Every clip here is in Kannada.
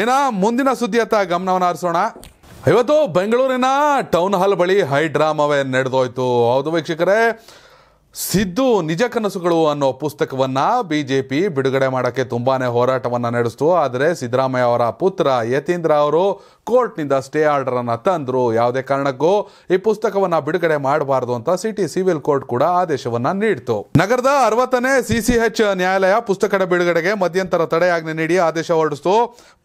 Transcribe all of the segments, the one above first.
ಏನ ಮುಂದಿನ ಸುದ್ದಿಯತ್ತ ಗಮನವನ್ನು ಹರಿಸೋಣ ಇವತ್ತು ಬೆಂಗಳೂರಿನ ಟೌನ್ ಹಾಲ್ ಬಳಿ ಹೈ ಡ್ರಾಮಾವೇ ನಡೆದೋಯ್ತು ಹೌದು ವೀಕ್ಷಕರೇ ಸಿದ್ದು ನಿಜ ಕನಸುಗಳು ಅನ್ನೋ ಪುಸ್ತಕವನ್ನು ಬಿ ಜೆ ಪಿ ಬಿಡುಗಡೆ ಮಾಡೋಕ್ಕೆ ತುಂಬಾ ಹೋರಾಟವನ್ನು ನಡೆಸ್ತು ಆದರೆ ಸಿದ್ದರಾಮಯ್ಯ ಅವರ ಪುತ್ರ ಯತೀಂದ್ರ ಅವರು ಕೋರ್ಟ್ನಿಂದ ಸ್ಟೇ ಆರ್ಡರನ್ನು ತಂದರು ಯಾವುದೇ ಕಾರಣಕ್ಕೂ ಈ ಪುಸ್ತಕವನ್ನು ಬಿಡುಗಡೆ ಮಾಡಬಾರದು ಅಂತ ಸಿಟಿ ಸಿವಿಲ್ ಕೋರ್ಟ್ ಕೂಡ ಆದೇಶವನ್ನು ನೀಡಿತು ನಗರದ ಅರವತ್ತನೇ ಎಚ್ ನ್ಯಾಯಾಲಯ ಪುಸ್ತಕದ ಬಿಡುಗಡೆಗೆ ಮಧ್ಯಂತರ ತಡೆಯಾಜ್ಞೆ ನೀಡಿ ಆದೇಶ ಹೊರಡಿಸಿತು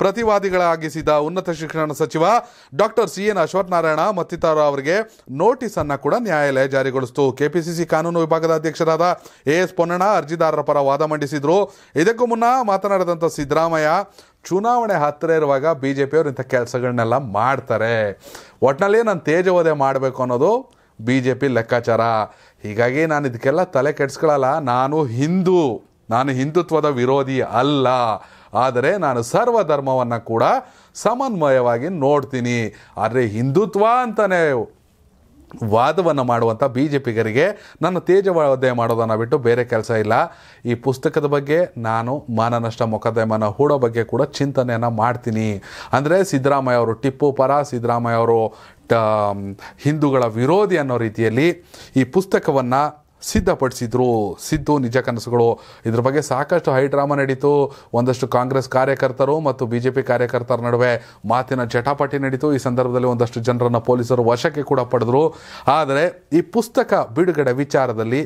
ಪ್ರತಿವಾದಿಗಳಾಗಿಸಿದ ಉನ್ನತ ಶಿಕ್ಷಣ ಸಚಿವ ಡಾಕ್ಟರ್ ಸಿ ಎನ್ ಅಶ್ವತ್ಥನಾರಾಯಣ ಮತ್ತಿತರ ಅವರಿಗೆ ನೋಟಿಸ್ ಅನ್ನ ಕೂಡ ನ್ಯಾಯಾಲಯ ಜಾರಿಗೊಳಿಸಿತು ಕೆಪಿಸಿಸಿ ಕಾನೂನು ವಿಭಾಗದ ಅಧ್ಯಕ್ಷರಾದ ಎ ಎಸ್ ಪೊನ್ನಣ್ಣ ಅರ್ಜಿದಾರರ ಪರ ವಾದ ಮಂಡಿಸಿದ್ರು ಇದಕ್ಕೂ ಮುನ್ನ ಮಾತನಾಡಿದಂತ ಸಿದ್ದರಾಮಯ್ಯ ಚುನಾವಣೆ ಹತ್ತಿರ ಇರುವಾಗ ಬಿ ಜೆ ಪಿಯವರು ಇಂಥ ಕೆಲಸಗಳನ್ನೆಲ್ಲ ಮಾಡ್ತಾರೆ ಒಟ್ಟಿನಲ್ಲಿ ನಾನು ತೇಜವಧೆ ಮಾಡಬೇಕು ಅನ್ನೋದು ಬಿ ಜೆ ಪಿ ಲೆಕ್ಕಾಚಾರ ಹೀಗಾಗಿ ನಾನು ಇದಕ್ಕೆಲ್ಲ ತಲೆ ಕೆಡಿಸ್ಕೊಳ್ಳಲ್ಲ ನಾನು ಹಿಂದೂ ನಾನು ಹಿಂದುತ್ವದ ವಿರೋಧಿ ಅಲ್ಲ ಆದರೆ ನಾನು ಸರ್ವ ಧರ್ಮವನ್ನು ಕೂಡ ಸಮನ್ವಯವಾಗಿ ನೋಡ್ತೀನಿ ಆದರೆ ಹಿಂದುತ್ವ ಅಂತಲೇ ವಾದವನ್ನು ಮಾಡುವಂಥ ಬಿ ಜೆ ಪಿಗರಿಗೆ ನನ್ನ ತೇಜವಾದ ಮಾಡೋದನ್ನು ಬಿಟ್ಟು ಬೇರೆ ಕೆಲಸ ಇಲ್ಲ ಈ ಪುಸ್ತಕದ ಬಗ್ಗೆ ನಾನು ಮಾನನಷ್ಟ ಮೊಕದ್ದಮನ ಹೂಡೋ ಬಗ್ಗೆ ಕೂಡ ಚಿಂತನೆಯನ್ನು ಮಾಡ್ತೀನಿ ಅಂದರೆ ಸಿದ್ದರಾಮಯ್ಯ ಅವರು ಟಿಪ್ಪು ಪರ ಸಿದ್ದರಾಮಯ್ಯ ಅವರು ಹಿಂದೂಗಳ ವಿರೋಧಿ ಅನ್ನೋ ರೀತಿಯಲ್ಲಿ ಈ ಪುಸ್ತಕವನ್ನು ಸಿದ್ಧಪಡಿಸಿದ್ರು ಸಿದ್ದು ನಿಜ ಕನಸುಗಳು ಇದ್ರ ಬಗ್ಗೆ ಸಾಕಷ್ಟು ಹೈ ಡ್ರಾಮಾ ನಡೀತು ಒಂದಷ್ಟು ಕಾಂಗ್ರೆಸ್ ಕಾರ್ಯಕರ್ತರು ಮತ್ತು ಬಿ ಜೆ ಪಿ ಕಾರ್ಯಕರ್ತರ ನಡುವೆ ಮಾತಿನ ಚಟಾಪಟಿ ನಡೀತು ಈ ಸಂದರ್ಭದಲ್ಲಿ ಒಂದಷ್ಟು ಜನರನ್ನು ಪೊಲೀಸರು ವಶಕ್ಕೆ ಕೂಡ ಪಡೆದರು ಆದರೆ ಈ ಪುಸ್ತಕ ಬಿಡುಗಡೆ ವಿಚಾರದಲ್ಲಿ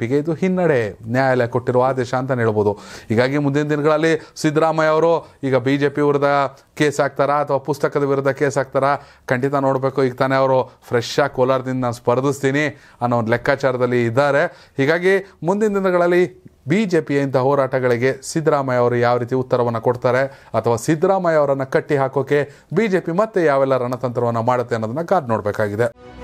ಪಿಗೆ ಇದು ಹಿನ್ನಡೆ ನ್ಯಾಯಾಲಯ ಕೊಟ್ಟಿರುವ ಆದೇಶ ಅಂತಲೇ ಹೇಳ್ಬೋದು ಹೀಗಾಗಿ ಮುಂದಿನ ದಿನಗಳಲ್ಲಿ ಸಿದ್ದರಾಮಯ್ಯ ಅವರು ಈಗ ಬಿಜೆಪಿ ವಿರುದ್ಧ ಕೇಸ್ ಹಾಕ್ತಾರಾ ಅಥವಾ ಪುಸ್ತಕದ ವಿರುದ್ಧ ಕೇಸ್ ಹಾಕ್ತಾರಾ ಖಂಡಿತ ನೋಡಬೇಕು ಈಗ ತಾನೇ ಅವರು ಫ್ರೆಶ್ ಆಗಿ ಕೋಲಾರದಿಂದ ನಾನು ಸ್ಪರ್ಧಿಸ್ತೀನಿ ಅನ್ನೋ ಒಂದು ಲೆಕ್ಕಾಚಾರದಲ್ಲಿ ಇದ್ದಾರೆ ಹೀಗಾಗಿ ಮುಂದಿನ ದಿನಗಳಲ್ಲಿ ಬಿ ಜೆ ಪಿಯ ಇಂಥ ಹೋರಾಟಗಳಿಗೆ ಸಿದ್ದರಾಮಯ್ಯ ಅವರು ಯಾವ ರೀತಿ ಉತ್ತರವನ್ನು ಕೊಡ್ತಾರೆ ಅಥವಾ ಸಿದ್ದರಾಮಯ್ಯ ಅವರನ್ನು ಕಟ್ಟಿ ಹಾಕೋಕೆ ಬಿ ಜೆ ಪಿ ಮತ್ತೆ ಯಾವೆಲ್ಲ ರಣತಂತ್ರವನ್ನು ಮಾಡುತ್ತೆ ಅನ್ನೋದನ್ನು ಕಾದು ನೋಡಬೇಕಾಗಿದೆ